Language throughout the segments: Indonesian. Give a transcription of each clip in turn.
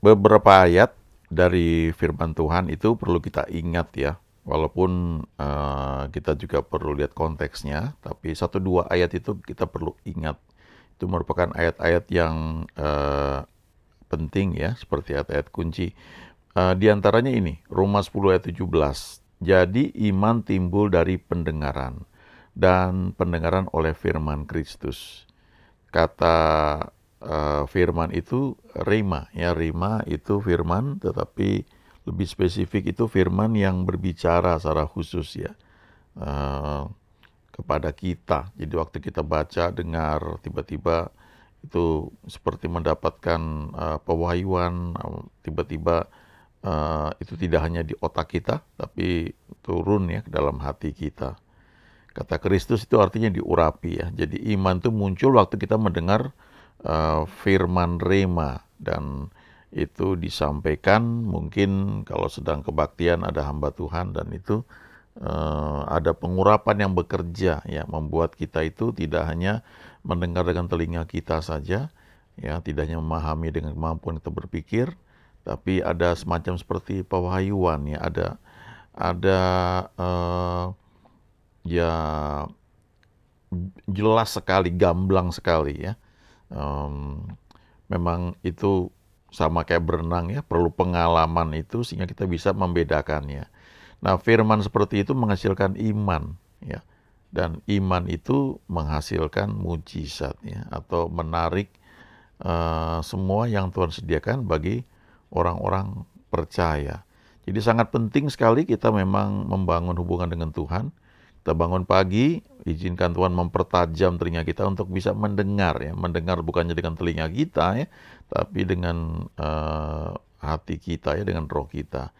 beberapa ayat dari firman Tuhan itu perlu kita ingat ya. Walaupun uh, kita juga perlu lihat konteksnya, tapi satu dua ayat itu kita perlu ingat. Itu merupakan ayat-ayat yang uh, penting ya, seperti ayat-ayat kunci. Uh, di antaranya ini, Roma 10 ayat 17. Jadi iman timbul dari pendengaran, dan pendengaran oleh firman Kristus. Kata uh, firman itu rima ya rima itu firman tetapi lebih spesifik itu firman yang berbicara secara khusus ya uh, kepada kita jadi waktu kita baca dengar tiba-tiba itu seperti mendapatkan uh, pewahyuan tiba-tiba uh, itu tidak hanya di otak kita tapi turun ya ke dalam hati kita kata Kristus itu artinya diurapi ya jadi iman itu muncul waktu kita mendengar uh, firman rema dan itu disampaikan mungkin kalau sedang kebaktian ada hamba Tuhan dan itu uh, ada pengurapan yang bekerja ya membuat kita itu tidak hanya mendengar dengan telinga kita saja ya tidak hanya memahami dengan kemampuan kita berpikir tapi ada semacam seperti pewahyuan ya ada ada uh, ya jelas sekali gamblang sekali ya um, memang itu sama kayak berenang ya, perlu pengalaman itu sehingga kita bisa membedakannya. Nah, firman seperti itu menghasilkan iman ya. Dan iman itu menghasilkan mujizat ya atau menarik uh, semua yang Tuhan sediakan bagi orang-orang percaya. Jadi sangat penting sekali kita memang membangun hubungan dengan Tuhan kita bangun pagi, izinkan Tuhan mempertajam telinga kita untuk bisa mendengar ya, mendengar bukannya dengan telinga kita ya, tapi dengan uh, hati kita ya, dengan roh kita.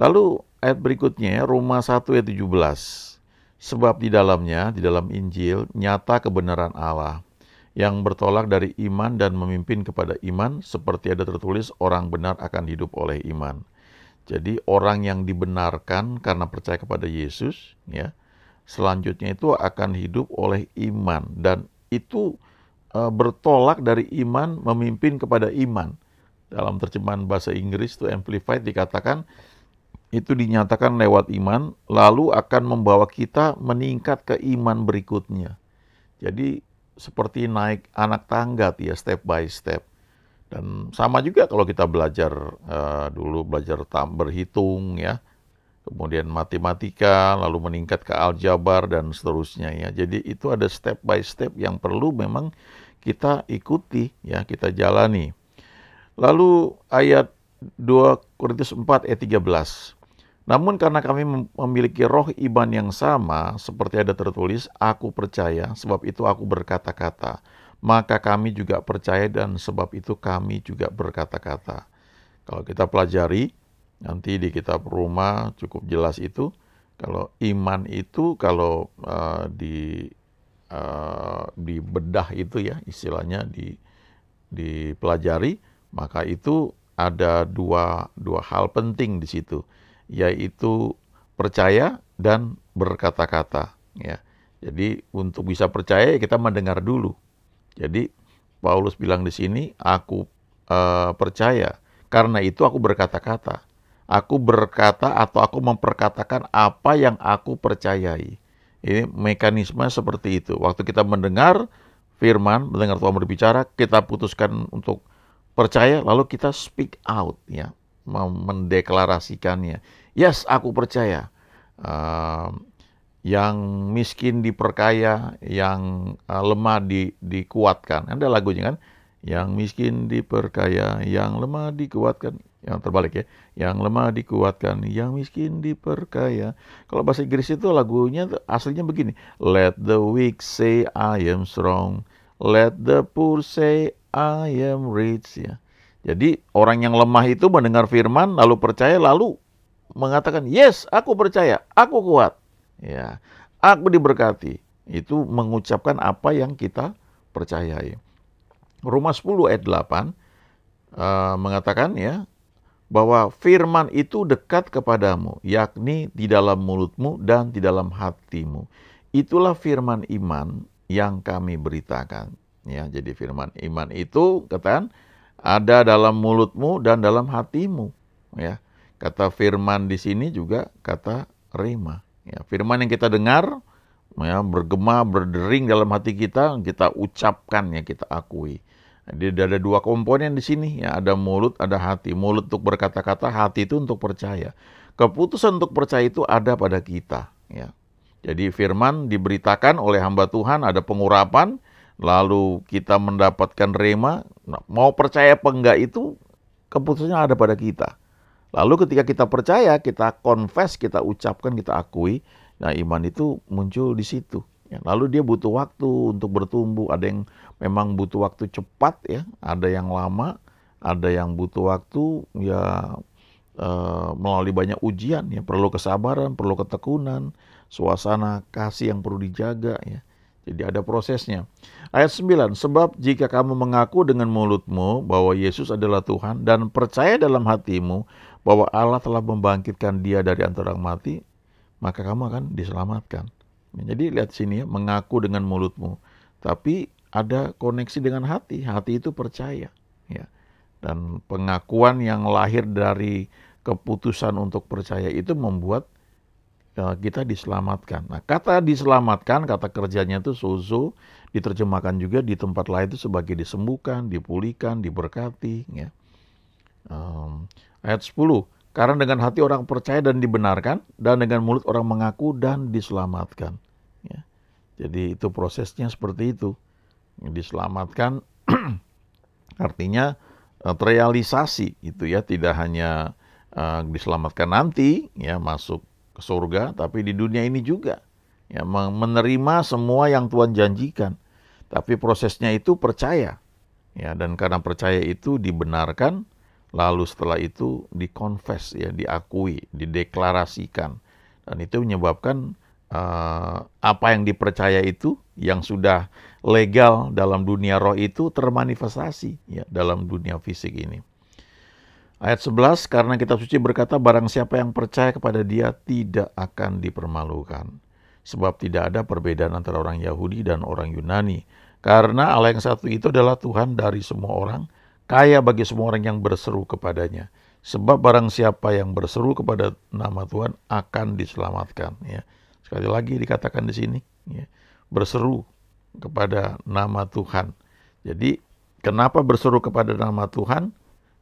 Lalu ayat berikutnya ya, Roma 1 ayat 17. Sebab di dalamnya, di dalam Injil nyata kebenaran Allah yang bertolak dari iman dan memimpin kepada iman seperti ada tertulis orang benar akan hidup oleh iman. Jadi orang yang dibenarkan karena percaya kepada Yesus ya selanjutnya itu akan hidup oleh iman dan itu e, bertolak dari iman memimpin kepada iman. Dalam terjemahan bahasa Inggris itu amplified dikatakan itu dinyatakan lewat iman lalu akan membawa kita meningkat ke iman berikutnya. Jadi seperti naik anak tangga ya step by step. Dan sama juga kalau kita belajar uh, dulu belajar tam berhitung ya kemudian matematika, lalu meningkat ke aljabar dan seterusnya ya. Jadi itu ada step by step yang perlu memang kita ikuti ya, kita jalani. Lalu ayat 2 Korintus 4 ayat e 13. Namun karena kami memiliki roh iman yang sama seperti ada tertulis, aku percaya sebab itu aku berkata-kata, maka kami juga percaya dan sebab itu kami juga berkata-kata. Kalau kita pelajari Nanti di kitab Roma cukup jelas itu kalau iman itu kalau uh, di uh, bedah itu ya istilahnya di dipelajari maka itu ada dua dua hal penting di situ yaitu percaya dan berkata-kata ya. Jadi untuk bisa percaya kita mendengar dulu. Jadi Paulus bilang di sini aku uh, percaya karena itu aku berkata-kata Aku berkata atau aku memperkatakan apa yang aku percayai. Ini mekanisme seperti itu. Waktu kita mendengar firman, mendengar Tuhan berbicara, kita putuskan untuk percaya, lalu kita speak out, ya, mendeklarasikannya. Yes, aku percaya. Uh, yang miskin diperkaya, yang uh, lemah di, dikuatkan. Ada lagunya kan? Yang miskin diperkaya, yang lemah dikuatkan yang terbalik ya. Yang lemah dikuatkan, yang miskin diperkaya. Kalau bahasa Inggris itu lagunya aslinya begini. Let the weak say I am strong. Let the poor say I am rich ya. Jadi orang yang lemah itu mendengar firman lalu percaya lalu mengatakan yes aku percaya aku kuat ya aku diberkati itu mengucapkan apa yang kita percayai. Rumah 10 ayat 8 uh, eh, mengatakan ya bahwa firman itu dekat kepadamu, yakni di dalam mulutmu dan di dalam hatimu. Itulah firman iman yang kami beritakan. Ya, jadi firman iman itu katakan ada dalam mulutmu dan dalam hatimu. Ya, kata firman di sini juga kata rima. Ya, firman yang kita dengar ya, bergema berdering dalam hati kita, kita ucapkan ya kita akui. Jadi ada dua komponen di sini, ya ada mulut, ada hati. Mulut untuk berkata-kata, hati itu untuk percaya. Keputusan untuk percaya itu ada pada kita, ya. Jadi firman diberitakan oleh hamba Tuhan, ada pengurapan, lalu kita mendapatkan rema, nah, mau percaya apa enggak itu keputusannya ada pada kita. Lalu ketika kita percaya, kita confess, kita ucapkan, kita akui, nah iman itu muncul di situ. Ya, lalu dia butuh waktu untuk bertumbuh. Ada yang memang butuh waktu cepat ya, ada yang lama, ada yang butuh waktu ya e, melalui banyak ujian ya, perlu kesabaran, perlu ketekunan, suasana kasih yang perlu dijaga ya. Jadi ada prosesnya. Ayat 9, sebab jika kamu mengaku dengan mulutmu bahwa Yesus adalah Tuhan dan percaya dalam hatimu bahwa Allah telah membangkitkan dia dari antara mati, maka kamu akan diselamatkan. Ya, jadi lihat sini ya, mengaku dengan mulutmu, tapi ada koneksi dengan hati. Hati itu percaya, ya. Dan pengakuan yang lahir dari keputusan untuk percaya itu membuat ya, kita diselamatkan. Nah, kata diselamatkan, kata kerjanya itu sozo, diterjemahkan juga di tempat lain itu sebagai disembuhkan, dipulihkan, diberkati, ya. Um, ayat 10, karena dengan hati orang percaya dan dibenarkan, dan dengan mulut orang mengaku dan diselamatkan. Ya. Jadi itu prosesnya seperti itu. Diselamatkan artinya eh, terrealisasi itu ya, tidak hanya uh, diselamatkan nanti ya masuk ke surga, tapi di dunia ini juga ya menerima semua yang Tuhan janjikan. Tapi prosesnya itu percaya. Ya, dan karena percaya itu dibenarkan, lalu setelah itu dikonfes ya diakui dideklarasikan dan itu menyebabkan uh, apa yang dipercaya itu yang sudah legal dalam dunia roh itu termanifestasi ya dalam dunia fisik ini Ayat 11, karena kitab suci berkata, barang siapa yang percaya kepada dia tidak akan dipermalukan. Sebab tidak ada perbedaan antara orang Yahudi dan orang Yunani. Karena Allah yang satu itu adalah Tuhan dari semua orang, kaya bagi semua orang yang berseru kepadanya. Sebab barang siapa yang berseru kepada nama Tuhan akan diselamatkan. Ya. Sekali lagi dikatakan di sini, ya. berseru kepada nama Tuhan. Jadi kenapa berseru kepada nama Tuhan?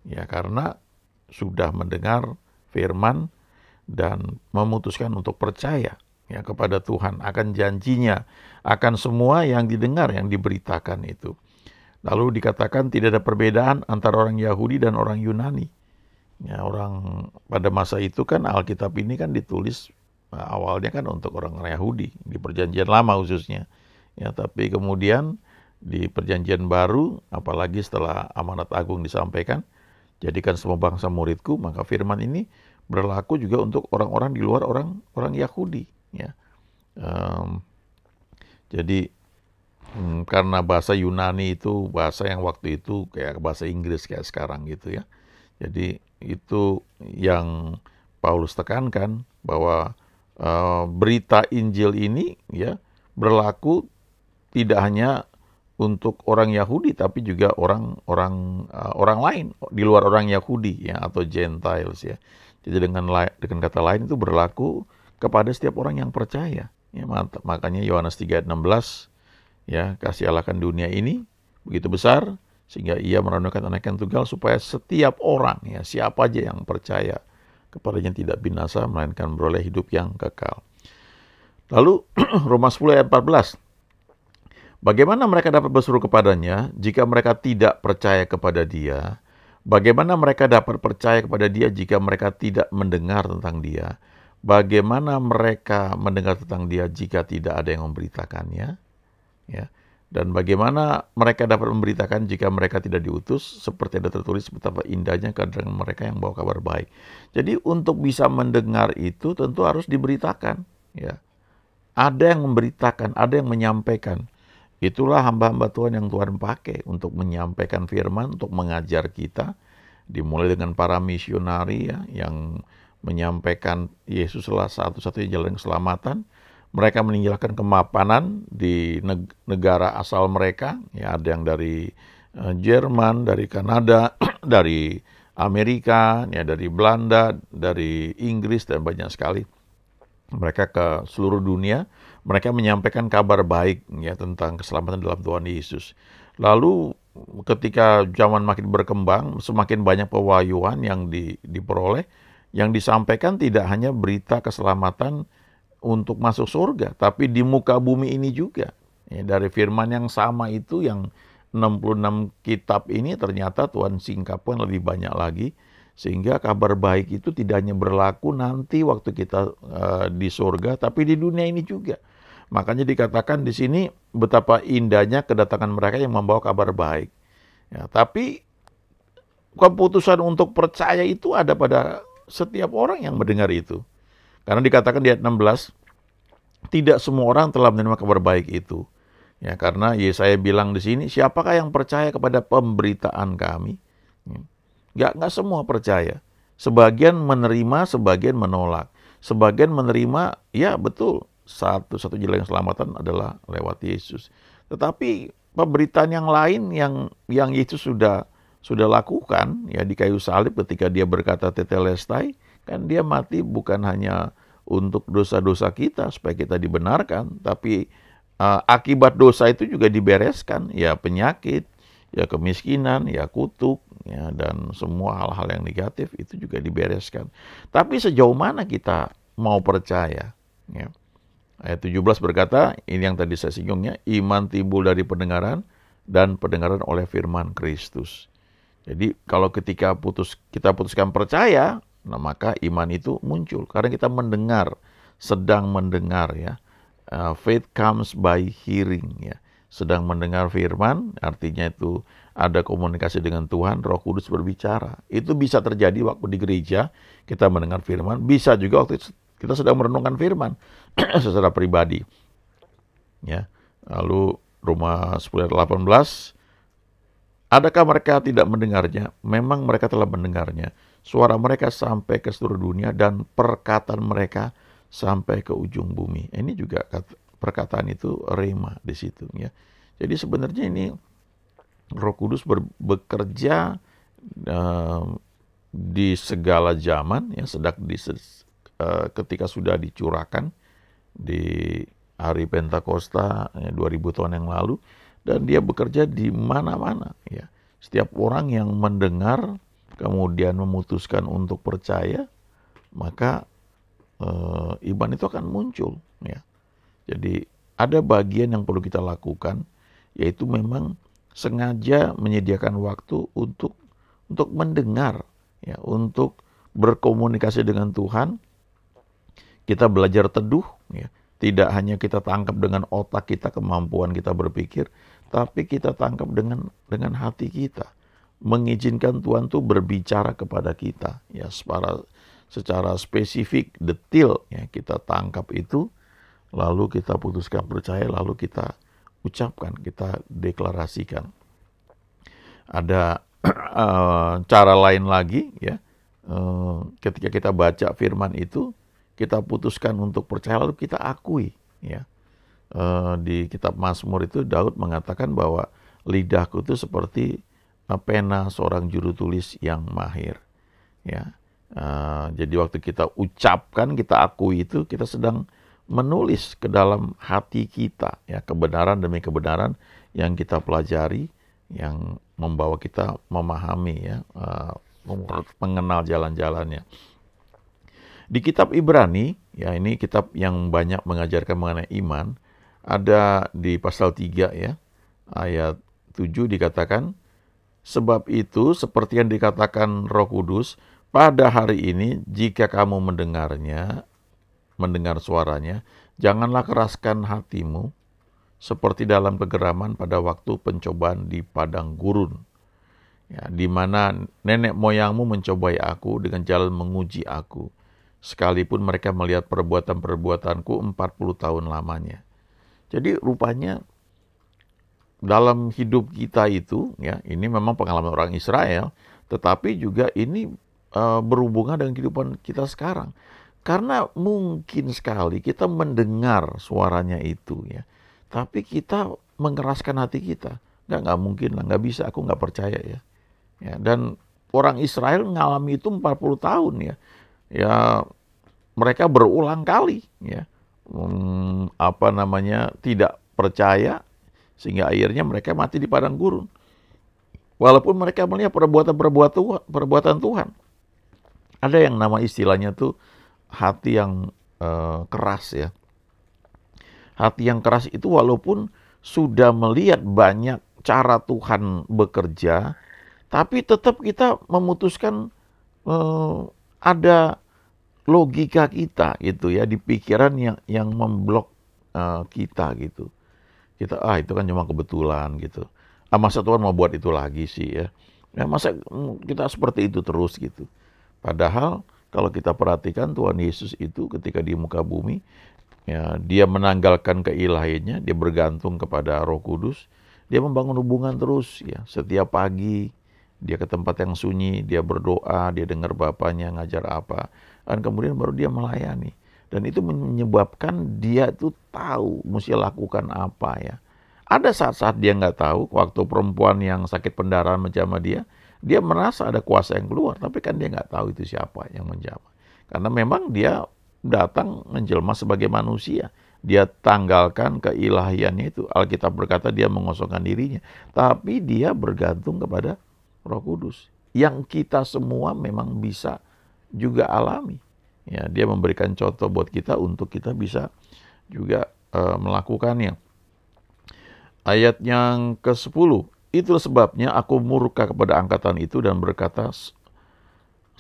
Ya karena sudah mendengar firman dan memutuskan untuk percaya ya kepada Tuhan akan janjinya, akan semua yang didengar yang diberitakan itu. Lalu dikatakan tidak ada perbedaan antara orang Yahudi dan orang Yunani. Ya, orang pada masa itu kan Alkitab ini kan ditulis eh, awalnya kan untuk orang-orang Yahudi di Perjanjian Lama khususnya. Ya, tapi kemudian di Perjanjian Baru, apalagi setelah amanat agung disampaikan, jadikan semua bangsa muridku, maka firman ini berlaku juga untuk orang-orang di luar orang orang Yahudi. Ya. Um, jadi Hmm, karena bahasa Yunani itu bahasa yang waktu itu kayak bahasa Inggris kayak sekarang gitu ya. Jadi itu yang Paulus tekankan bahwa uh, berita Injil ini ya berlaku tidak hanya untuk orang Yahudi tapi juga orang-orang uh, eh, orang lain di luar orang Yahudi ya atau Gentiles ya. Jadi dengan dengan kata lain itu berlaku kepada setiap orang yang percaya. Ya, makanya Yohanes ayat belas Ya, kasih Allah akan dunia ini begitu besar sehingga ia merenungkan anak yang tunggal supaya setiap orang ya siapa aja yang percaya kepadanya tidak binasa melainkan beroleh hidup yang kekal. Lalu Roma 10 ayat 14. Bagaimana mereka dapat berseru kepadanya jika mereka tidak percaya kepada dia? Bagaimana mereka dapat percaya kepada dia jika mereka tidak mendengar tentang dia? Bagaimana mereka mendengar tentang dia jika tidak ada yang memberitakannya? ya dan bagaimana mereka dapat memberitakan jika mereka tidak diutus seperti ada tertulis betapa indahnya kedatangan mereka yang bawa kabar baik. Jadi untuk bisa mendengar itu tentu harus diberitakan ya. Ada yang memberitakan, ada yang menyampaikan. Itulah hamba-hamba Tuhan yang Tuhan pakai untuk menyampaikan firman, untuk mengajar kita dimulai dengan para misionari ya yang menyampaikan Yesuslah satu-satunya jalan keselamatan mereka meninggalkan kemapanan di negara asal mereka, ya ada yang dari eh, Jerman, dari Kanada, dari Amerika, ya dari Belanda, dari Inggris dan banyak sekali. Mereka ke seluruh dunia, mereka menyampaikan kabar baik ya tentang keselamatan dalam Tuhan Yesus. Lalu ketika zaman makin berkembang, semakin banyak pewahyuan yang di, diperoleh, yang disampaikan tidak hanya berita keselamatan untuk masuk surga, tapi di muka bumi ini juga. Ya, dari firman yang sama itu yang 66 kitab ini ternyata Tuhan singkapkan lebih banyak lagi sehingga kabar baik itu tidak hanya berlaku nanti waktu kita uh, di surga tapi di dunia ini juga. Makanya dikatakan di sini betapa indahnya kedatangan mereka yang membawa kabar baik. Ya, tapi keputusan untuk percaya itu ada pada setiap orang yang mendengar itu. Karena dikatakan di ayat 16, tidak semua orang telah menerima kabar baik itu. Ya, karena Yesaya bilang di sini, siapakah yang percaya kepada pemberitaan kami? Ya. Gak, gak semua percaya. Sebagian menerima, sebagian menolak. Sebagian menerima, ya betul, satu-satu jalan keselamatan adalah lewat Yesus. Tetapi pemberitaan yang lain yang yang Yesus sudah sudah lakukan ya di kayu salib ketika dia berkata tetelestai, kan dia mati bukan hanya untuk dosa-dosa kita supaya kita dibenarkan, tapi uh, akibat dosa itu juga dibereskan, ya penyakit, ya kemiskinan, ya kutuk, ya dan semua hal-hal yang negatif itu juga dibereskan. Tapi sejauh mana kita mau percaya? Ya. Ayat 17 berkata, ini yang tadi saya singgungnya, iman timbul dari pendengaran dan pendengaran oleh firman Kristus. Jadi kalau ketika putus kita putuskan percaya, Nah, maka iman itu muncul karena kita mendengar, sedang mendengar ya. Uh, faith comes by hearing ya. Sedang mendengar firman, artinya itu ada komunikasi dengan Tuhan, Roh Kudus berbicara. Itu bisa terjadi waktu di gereja kita mendengar firman, bisa juga waktu kita sedang merenungkan firman secara pribadi. Ya. Lalu Roma 10 18 Adakah mereka tidak mendengarnya? Memang mereka telah mendengarnya Suara mereka sampai ke seluruh dunia dan perkataan mereka sampai ke ujung bumi. Ini juga perkataan itu rema di situ ya. Jadi sebenarnya ini Roh Kudus ber, bekerja uh, di segala zaman ya sedang di uh, ketika sudah dicurahkan di hari Pentakosta ya, 2000 tahun yang lalu dan dia bekerja di mana-mana ya. Setiap orang yang mendengar kemudian memutuskan untuk percaya, maka e, eh, iman itu akan muncul. Ya. Jadi ada bagian yang perlu kita lakukan, yaitu memang sengaja menyediakan waktu untuk untuk mendengar, ya, untuk berkomunikasi dengan Tuhan. Kita belajar teduh, ya. tidak hanya kita tangkap dengan otak kita, kemampuan kita berpikir, tapi kita tangkap dengan dengan hati kita mengizinkan Tuhan tuh berbicara kepada kita ya secara secara spesifik detail ya kita tangkap itu lalu kita putuskan percaya lalu kita ucapkan kita deklarasikan ada eh, cara lain lagi ya eh, ketika kita baca firman itu kita putuskan untuk percaya lalu kita akui ya eh, di kitab Mazmur itu Daud mengatakan bahwa lidahku itu seperti pena seorang juru tulis yang mahir. Ya. Uh, jadi waktu kita ucapkan, kita akui itu, kita sedang menulis ke dalam hati kita ya kebenaran demi kebenaran yang kita pelajari yang membawa kita memahami ya uh, mengenal jalan-jalannya. Di kitab Ibrani, ya ini kitab yang banyak mengajarkan mengenai iman, ada di pasal 3 ya, ayat 7 dikatakan, Sebab itu, seperti yang dikatakan Roh Kudus, pada hari ini jika kamu mendengarnya, mendengar suaranya, janganlah keraskan hatimu seperti dalam kegeraman pada waktu pencobaan di padang gurun. Ya, di mana nenek moyangmu mencobai aku dengan jalan menguji aku, sekalipun mereka melihat perbuatan-perbuatanku 40 tahun lamanya. Jadi rupanya dalam hidup kita itu ya ini memang pengalaman orang Israel tetapi juga ini uh, berhubungan dengan kehidupan kita sekarang karena mungkin sekali kita mendengar suaranya itu ya tapi kita mengeraskan hati kita nggak nggak mungkin lah nggak bisa aku nggak percaya ya ya dan orang Israel mengalami itu 40 tahun ya ya mereka berulang kali ya hmm, apa namanya tidak percaya sehingga akhirnya mereka mati di padang gurun. Walaupun mereka melihat perbuatan-perbuatan Tuhan. Ada yang nama istilahnya tuh hati yang uh, keras ya. Hati yang keras itu walaupun sudah melihat banyak cara Tuhan bekerja, tapi tetap kita memutuskan uh, ada logika kita gitu ya di pikiran yang yang memblok uh, kita gitu kita ah itu kan cuma kebetulan gitu. Ah masa Tuhan mau buat itu lagi sih ya. Ya masa mm, kita seperti itu terus gitu. Padahal kalau kita perhatikan Tuhan Yesus itu ketika di muka bumi ya dia menanggalkan keilahiannya, dia bergantung kepada Roh Kudus, dia membangun hubungan terus ya. Setiap pagi dia ke tempat yang sunyi, dia berdoa, dia dengar bapaknya ngajar apa, dan kemudian baru dia melayani dan itu menyebabkan dia itu tahu mesti lakukan apa ya. Ada saat-saat dia nggak tahu, waktu perempuan yang sakit pendarahan menjama dia, dia merasa ada kuasa yang keluar, tapi kan dia nggak tahu itu siapa yang menjamah. Karena memang dia datang menjelma sebagai manusia. Dia tanggalkan keilahiannya itu. Alkitab berkata dia mengosongkan dirinya. Tapi dia bergantung kepada roh kudus. Yang kita semua memang bisa juga alami. Ya, dia memberikan contoh buat kita untuk kita bisa juga uh, melakukannya. Ayat yang ke-10, itulah sebabnya aku murka kepada angkatan itu dan berkata,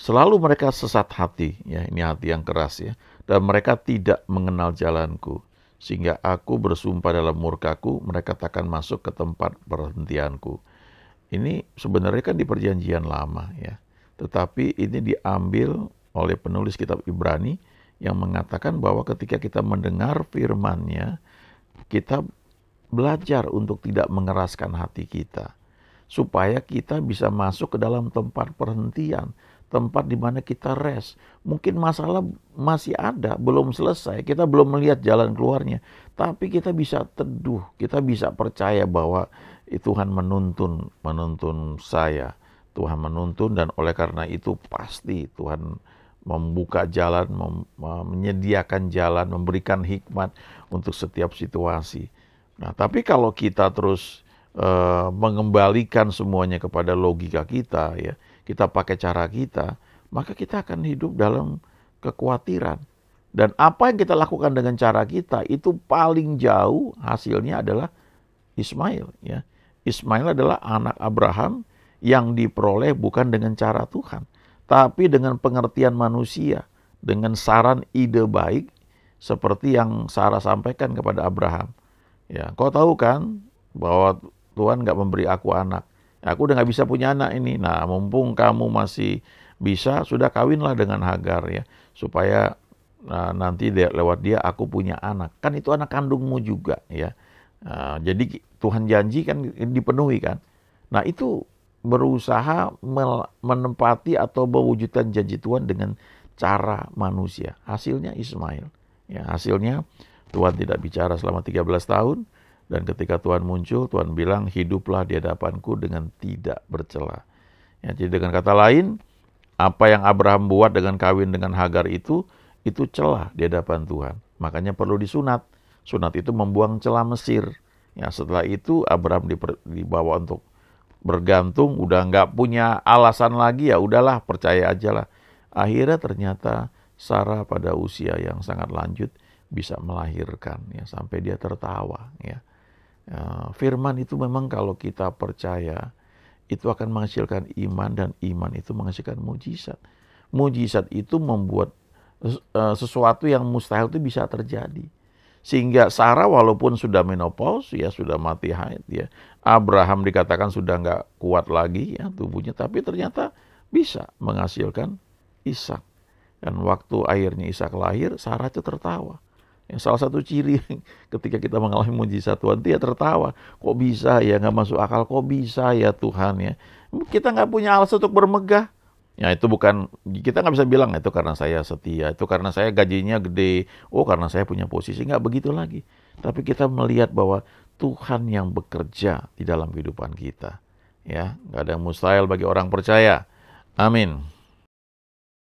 selalu mereka sesat hati, ya ini hati yang keras ya, dan mereka tidak mengenal jalanku. Sehingga aku bersumpah dalam murkaku, mereka takkan masuk ke tempat perhentianku. Ini sebenarnya kan di perjanjian lama ya. Tetapi ini diambil oleh penulis kitab Ibrani yang mengatakan bahwa ketika kita mendengar firman-Nya, kita belajar untuk tidak mengeraskan hati kita supaya kita bisa masuk ke dalam tempat perhentian, tempat di mana kita rest. Mungkin masalah masih ada, belum selesai, kita belum melihat jalan keluarnya, tapi kita bisa teduh, kita bisa percaya bahwa Tuhan menuntun menuntun saya Tuhan menuntun dan oleh karena itu pasti Tuhan membuka jalan, mem menyediakan jalan, memberikan hikmat untuk setiap situasi. Nah, tapi kalau kita terus e, mengembalikan semuanya kepada logika kita ya, kita pakai cara kita, maka kita akan hidup dalam kekhawatiran. Dan apa yang kita lakukan dengan cara kita itu paling jauh hasilnya adalah Ismail ya. Ismail adalah anak Abraham yang diperoleh bukan dengan cara Tuhan, tapi dengan pengertian manusia, dengan saran ide baik seperti yang Sarah sampaikan kepada Abraham. Ya, kau tahu kan bahwa Tuhan nggak memberi aku anak. Aku udah nggak bisa punya anak ini. Nah, mumpung kamu masih bisa, sudah kawinlah dengan Hagar ya, supaya nah, nanti dia, lewat dia aku punya anak. Kan itu anak kandungmu juga ya. Nah, jadi Tuhan janji kan dipenuhi kan. Nah itu berusaha menempati atau mewujudkan janji Tuhan dengan cara manusia. Hasilnya Ismail. Ya, hasilnya Tuhan tidak bicara selama 13 tahun dan ketika Tuhan muncul, Tuhan bilang hiduplah di hadapanku dengan tidak bercela. Ya, jadi dengan kata lain, apa yang Abraham buat dengan kawin dengan Hagar itu itu celah di hadapan Tuhan. Makanya perlu disunat. Sunat itu membuang celah Mesir. Ya, setelah itu Abraham dibawa untuk bergantung, udah nggak punya alasan lagi ya udahlah percaya aja lah. Akhirnya ternyata Sarah pada usia yang sangat lanjut bisa melahirkan ya sampai dia tertawa ya. Eh, firman itu memang kalau kita percaya itu akan menghasilkan iman dan iman itu menghasilkan mujizat. Mujizat itu membuat eh, sesuatu yang mustahil itu bisa terjadi sehingga Sarah walaupun sudah menopause ya sudah mati haid ya Abraham dikatakan sudah nggak kuat lagi ya tubuhnya tapi ternyata bisa menghasilkan Ishak dan waktu akhirnya Ishak lahir Sarah itu tertawa yang salah satu ciri ketika kita mengalami mujizat Tuhan dia ya tertawa kok bisa ya nggak masuk akal kok bisa ya Tuhan ya kita nggak punya alasan untuk bermegah Ya itu bukan kita nggak bisa bilang itu karena saya setia, itu karena saya gajinya gede, oh karena saya punya posisi nggak begitu lagi. Tapi kita melihat bahwa Tuhan yang bekerja di dalam kehidupan kita. Ya, nggak ada yang mustahil bagi orang percaya. Amin.